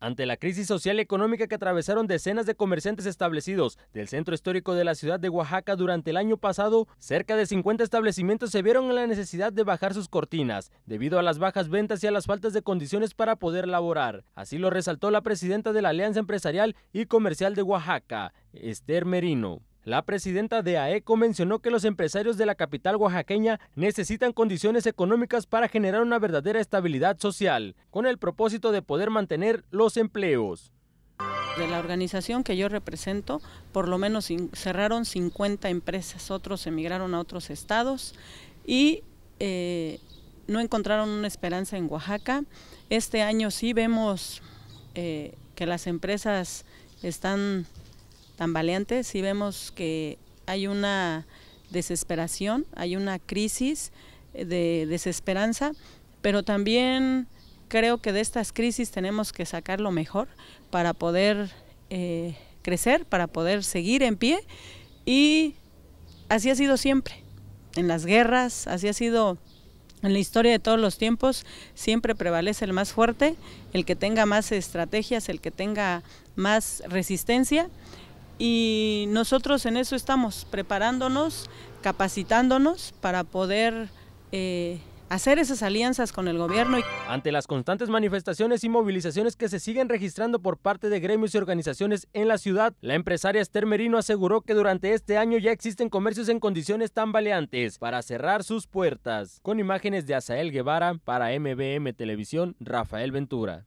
Ante la crisis social y económica que atravesaron decenas de comerciantes establecidos del centro histórico de la ciudad de Oaxaca durante el año pasado, cerca de 50 establecimientos se vieron en la necesidad de bajar sus cortinas debido a las bajas ventas y a las faltas de condiciones para poder laborar. Así lo resaltó la presidenta de la Alianza Empresarial y Comercial de Oaxaca, Esther Merino. La presidenta de AECO mencionó que los empresarios de la capital oaxaqueña necesitan condiciones económicas para generar una verdadera estabilidad social, con el propósito de poder mantener los empleos. De la organización que yo represento, por lo menos cerraron 50 empresas, otros emigraron a otros estados y eh, no encontraron una esperanza en Oaxaca. Este año sí vemos eh, que las empresas están valientes. Si vemos que hay una desesperación, hay una crisis eh, de desesperanza, pero también creo que de estas crisis tenemos que sacar lo mejor para poder eh, crecer, para poder seguir en pie y así ha sido siempre, en las guerras, así ha sido en la historia de todos los tiempos, siempre prevalece el más fuerte, el que tenga más estrategias, el que tenga más resistencia y nosotros en eso estamos, preparándonos, capacitándonos para poder eh, hacer esas alianzas con el gobierno. Ante las constantes manifestaciones y movilizaciones que se siguen registrando por parte de gremios y organizaciones en la ciudad, la empresaria Esther Merino aseguró que durante este año ya existen comercios en condiciones tambaleantes para cerrar sus puertas. Con imágenes de Asael Guevara para MBM Televisión, Rafael Ventura.